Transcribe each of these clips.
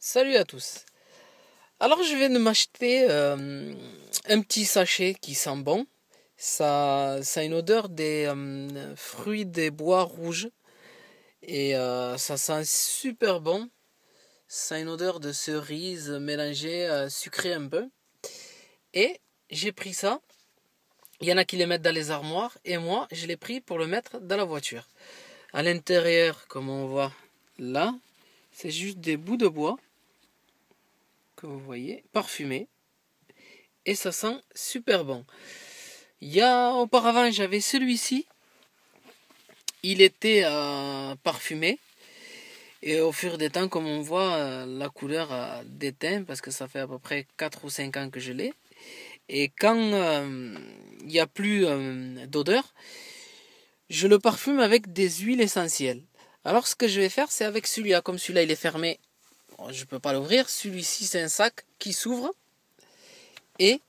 Salut à tous. Alors je viens de m'acheter euh, un petit sachet qui sent bon. Ça, ça a une odeur des euh, fruits des bois rouges et euh, ça sent super bon. Ça a une odeur de cerise mélangée sucrée un peu. Et j'ai pris ça. Il y en a qui les mettent dans les armoires et moi je l'ai pris pour le mettre dans la voiture. À l'intérieur, comme on voit là, c'est juste des bouts de bois vous voyez, parfumé. Et ça sent super bon. Il ya auparavant, j'avais celui-ci. Il était euh, parfumé. Et au fur des temps, comme on voit, euh, la couleur a euh, déteint parce que ça fait à peu près 4 ou 5 ans que je l'ai. Et quand il y n'y a plus d'odeur, je le parfume avec des huiles essentielles. Alors ce que je vais faire, c'est avec celui-là, comme celui-là il est fermé, Oh, je ne peux pas l'ouvrir. Celui-ci, c'est un sac qui s'ouvre. Et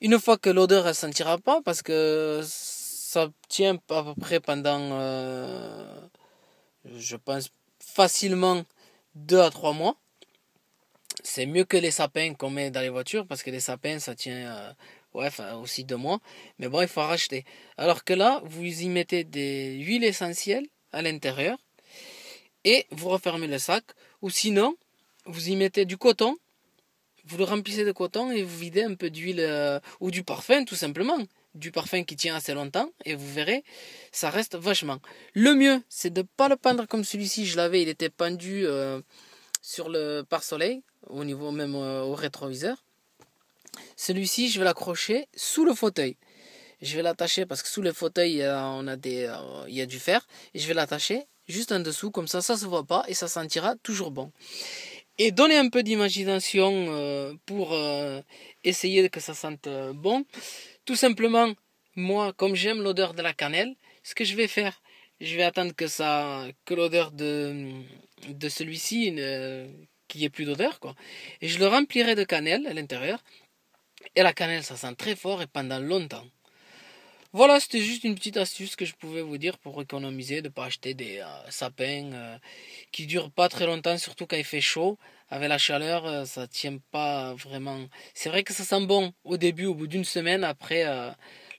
une fois que l'odeur ne sentira pas, parce que ça tient à peu près pendant, euh, je pense, facilement 2 à 3 mois. C'est mieux que les sapins qu'on met dans les voitures, parce que les sapins, ça tient euh, aussi 2 mois. Mais bon, il faut racheter. Alors que là, vous y mettez des huiles essentielles à l'intérieur et vous refermez le sac. Ou sinon, vous y mettez du coton, vous le remplissez de coton et vous videz un peu d'huile euh, ou du parfum tout simplement. Du parfum qui tient assez longtemps et vous verrez, ça reste vachement. Le mieux, c'est de ne pas le pendre comme celui-ci. Je l'avais, il était pendu euh, sur le pare-soleil, au niveau même euh, au rétroviseur. Celui-ci, je vais l'accrocher sous le fauteuil. Je vais l'attacher parce que sous le fauteuil, on a des, il y a du fer. Et je vais l'attacher juste en dessous, comme ça, ça se voit pas et ça sentira toujours bon. Et donner un peu d'imagination euh, pour euh, essayer que ça sente euh, bon. Tout simplement, moi, comme j'aime l'odeur de la cannelle, ce que je vais faire, je vais attendre que ça, que l'odeur de, de celui-ci, qui ait plus d'odeur, quoi. Et je le remplirai de cannelle à l'intérieur. Et la cannelle, ça sent très fort et pendant longtemps. Voilà, c'était juste une petite astuce que je pouvais vous dire pour économiser, de ne pas acheter des euh, sapins euh, qui durent pas très longtemps, surtout quand il fait chaud. Avec la chaleur, ça euh, ça tient pas vraiment. C'est vrai que ça sent bon au début, au bout d'une semaine, après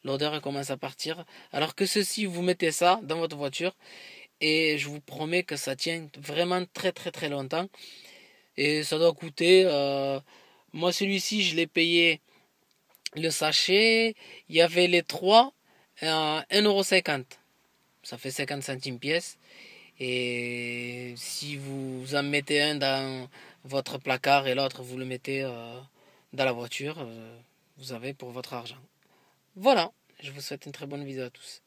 l'odeur commence à partir. Alors que ceci, vous mettez ça dans votre voiture et je vous promets que ça tient vraiment très très très longtemps. Et ça doit coûter. moi, celui-ci, je l'ai payé le sachet. Il y avait les trois 1,50€. Euh, Ça fait 50 centimes pièce. Et si vous en mettez un dans votre placard et l'autre vous le mettez euh, dans la voiture, euh, vous avez pour votre argent. Voilà, je vous souhaite une très bonne vidéo à tous.